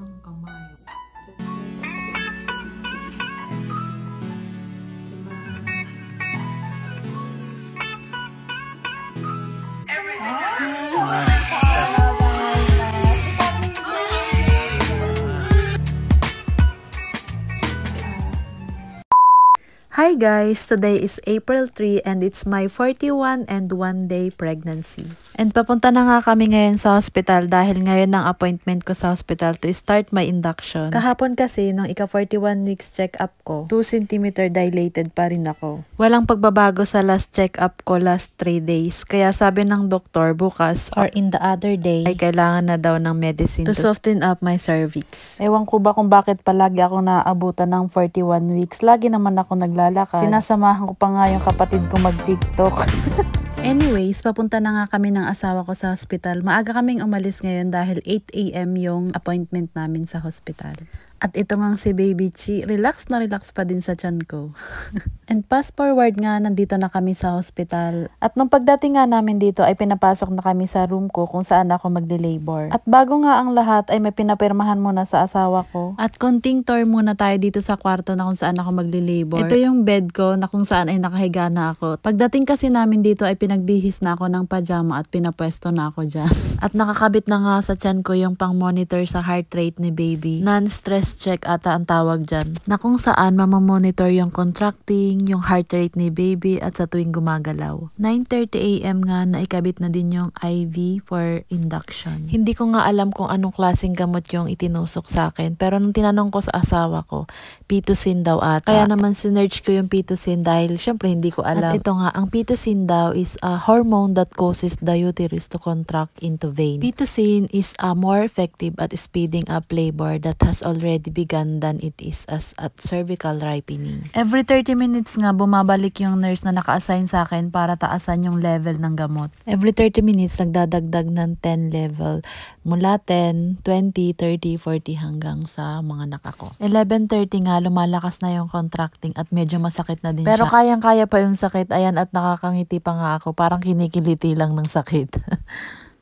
なんか前を。Hi guys! Today is April 3 and it's my 41 and 1 day pregnancy. And papunta na nga kami ngayon sa hospital dahil ngayon ang appointment ko sa hospital to start my induction. Kahapon kasi, nung ika 41 weeks check-up ko, 2 cm dilated pa rin ako. Walang pagbabago sa last check-up ko last 3 days. Kaya sabi ng doktor bukas or in the other day ay kailangan na daw ng medicine to, to soften up my cervix. Ewan ko ba kung bakit palagi ako naaabutan ng 41 weeks. Lagi naman ako naglalakad maglakad. Sinasamahan ko pa nga yung kapatid ko mag-tiktok. Anyways, papunta na nga kami ng asawa ko sa hospital. Maaga kaming umalis ngayon dahil 8am yung appointment namin sa hospital. At ito ngang si Baby Chi, relax na relax pa din sa chan ko. And fast forward nga, nandito na kami sa hospital. At nung pagdating nga namin dito ay pinapasok na kami sa room ko kung saan ako magle-labor. At bago nga ang lahat ay may pinapirmahan muna sa asawa ko. At konting tour muna tayo dito sa kwarto na kung saan ako magle-labor. Ito yung bed ko na kung saan ay nakahiga na ako. Pagdating kasi namin dito ay pinagbihis na ako ng pajama at pinapwesto na ako dyan. At nakakabit na nga sa chan ko yung pang-monitor sa heart rate ni baby. Non-stress fitness check ata ang tawag dyan, na kung saan mamamonitor yung contracting, yung heart rate ni baby at sa tuwing gumagalaw. 9.30am nga ikabit na din yung IV for induction. Hindi ko nga alam kung anong klaseng gamot yung itinusok sa akin, pero nung tinanong ko sa asawa ko, pitocin daw ata. Kaya naman sinerge ko yung pitocin dahil syempre hindi ko alam. At ito nga, ang pitocin daw is a hormone that causes the uterus to contract into vein. Pitocin is a more effective at speeding up labor that has already already begun than it is as at cervical ripening. Every 30 minutes nga, bumabalik yung nurse na naka-assign sa akin para taasan yung level ng gamot. Every 30 minutes, nagdadagdag ng 10 level. Mula 10, 20, 30, 40 hanggang sa mga nakako. 11.30 nga, lumalakas na yung contracting at medyo masakit na din Pero siya. Pero kayang-kaya pa yung sakit. Ayan, at nakakangiti pa nga ako. Parang kinikiliti lang ng sakit.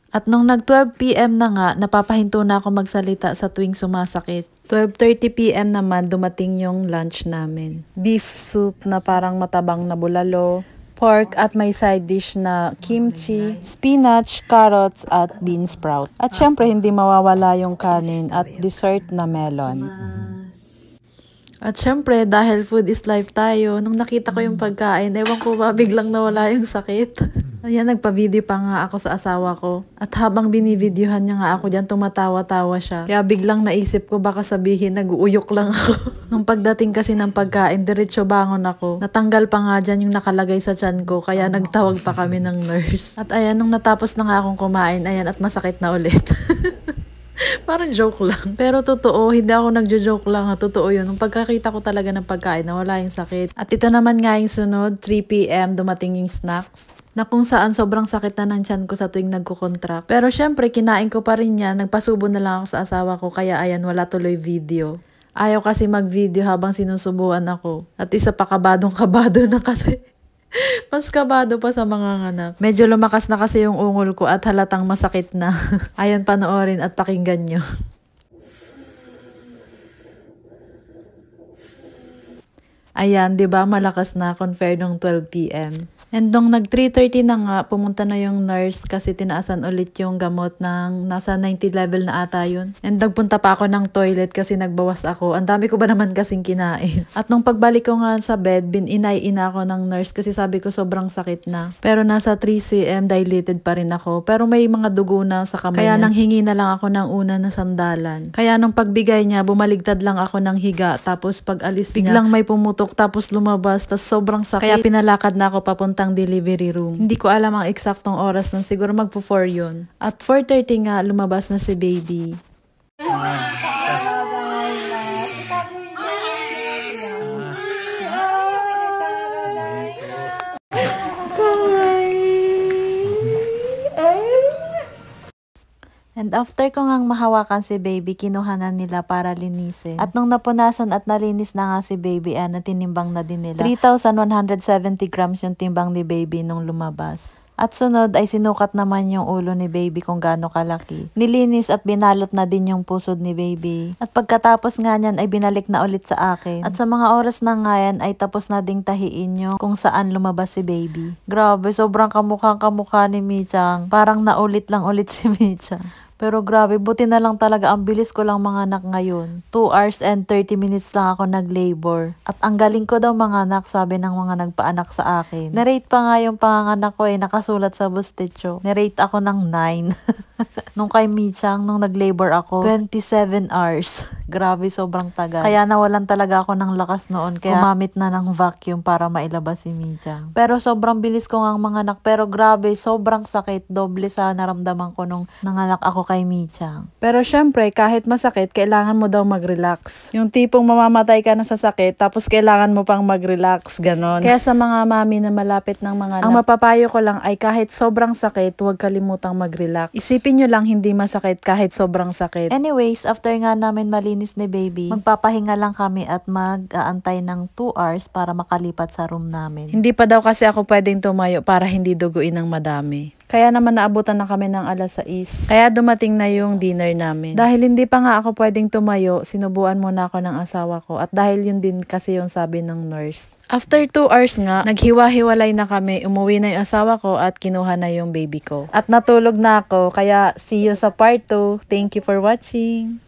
At nung nag 12pm na nga, napapahinto na ako magsalita sa tuwing sumasakit. 12.30pm naman dumating yung lunch namin. Beef soup na parang matabang na bulalo, pork at may side dish na kimchi, spinach, carrots at bean sprout. At syempre hindi mawawala yung kanin at dessert na melon. At syempre dahil food is life tayo, nung nakita ko yung pagkain, ewan ko ba biglang nawala yung sakit. Ayan, nagpa-video pa nga ako sa asawa ko. At habang binivideohan niya nga ako dyan, tumatawa-tawa siya. Kaya biglang naisip ko baka sabihin, nag-uuyok lang ako. Nung pagdating kasi ng pagkain, diretso bangon ako. Natanggal pa nga dyan yung nakalagay sa tiyan ko, kaya nagtawag pa kami ng nurse. At ayan, nung natapos na nga akong kumain, ayan, at masakit na ulit. Parang joke lang. Pero totoo, hindi ako nagjo-joke lang ha. Totoo yun. Nung pagkakita ko talaga ng pagkain, nawala yung sakit. At ito naman nga yung sunod, 3pm dumating yung snacks na kung saan sobrang sakit na ng tiyan ko sa tuwing nagko-contract. Pero syempre, kinain ko pa rin yan. Nagpasubo na lang ako sa asawa ko, kaya ayan, wala tuloy video. Ayaw kasi mag-video habang sinusubuan ako. At isa pa kabadong kabado na kasi. Mas kabado pa sa mga anak. Medyo lumakas na kasi yung ungol ko at halatang masakit na. Ayan panoorin at pakinggan nyo. Ayan, 'di ba? Malakas na Confer nung 12 PM. And nung nag 3.30 na nga, pumunta na yung nurse kasi tinaasan ulit yung gamot ng nasa 90 level na ata yun. And nagpunta pa ako ng toilet kasi nagbawas ako. Ang dami ko ba naman kasing kinain. At nung pagbalik ko nga sa bed, bininay-ina ako ng nurse kasi sabi ko sobrang sakit na. Pero nasa 3 cm dilated pa rin ako. Pero may mga dugo na sa kamay. Kaya nang hingi na lang ako ng una na sandalan. Kaya nung pagbigay niya, bumaligtad lang ako ng higa. Tapos pag alis niya, biglang may pumutok tapos lumabas. Tapos sobrang sakit. Kaya pinalakad na ako papunta papuntang delivery room. Hindi ko alam ang eksaktong oras ng siguro magpo-4 yun. At 4.30 nga lumabas na si baby. And after ko ngang mahawakan si baby, kinuha na nila para linisin. At nung napunasan at nalinis na nga si baby, ah, natinimbang na din nila. 3,170 grams yung timbang ni baby nung lumabas. At sunod ay sinukat naman yung ulo ni baby kung gaano kalaki. Nilinis at binalot na din yung pusod ni baby. At pagkatapos nga niyan ay binalik na ulit sa akin. At sa mga oras na nga yan ay tapos na ding tahiin yung kung saan lumabas si baby. Grabe, sobrang kamukhang kamukha ni Michang. Parang naulit lang ulit si Michang. Pero grabe, buti na lang talaga ang bilis ko lang mga anak ngayon. 2 hours and 30 minutes lang ako nag-labor. At ang galing ko daw mga anak, sabi ng mga nagpaanak sa akin. Narate pa nga yung panganganak ko eh, nakasulat sa busticho. Narate ako ng 9. nung kay Michang, nung nag-labor ako, 27 hours. Grabe, sobrang tagal. Kaya nawalan talaga ako ng lakas noon. Kaya umamit na ng vacuum para mailabas si Mijang. Pero sobrang bilis ko mga manganak. Pero grabe, sobrang sakit. Doble sa naramdaman ko nung nanganak ako kay Mijang. Pero syempre, kahit masakit, kailangan mo daw mag-relax. Yung tipong mamamatay ka na sa sakit, tapos kailangan mo pang mag-relax, ganon. Kaya sa mga mami na malapit ng mga anak, ang mapapayo ko lang ay kahit sobrang sakit, huwag kalimutang mag-relax. Isipin nyo lang hindi masakit kahit sobrang sakit. Anyways, after nga namin malinaw nililinis ni baby, mm. magpapahinga lang kami at mag-aantay ng 2 hours para makalipat sa room namin. Hindi pa daw kasi ako pwedeng tumayo para hindi duguin ng madami. Kaya naman naabutan na kami ng alas 6. Kaya dumating na yung dinner namin. Dahil hindi pa nga ako pwedeng tumayo, sinubuan muna ako ng asawa ko. At dahil yun din kasi yung sabi ng nurse. After 2 hours nga, naghiwa-hiwalay na kami. Umuwi na yung asawa ko at kinuha na yung baby ko. At natulog na ako. Kaya see you sa part 2. Thank you for watching.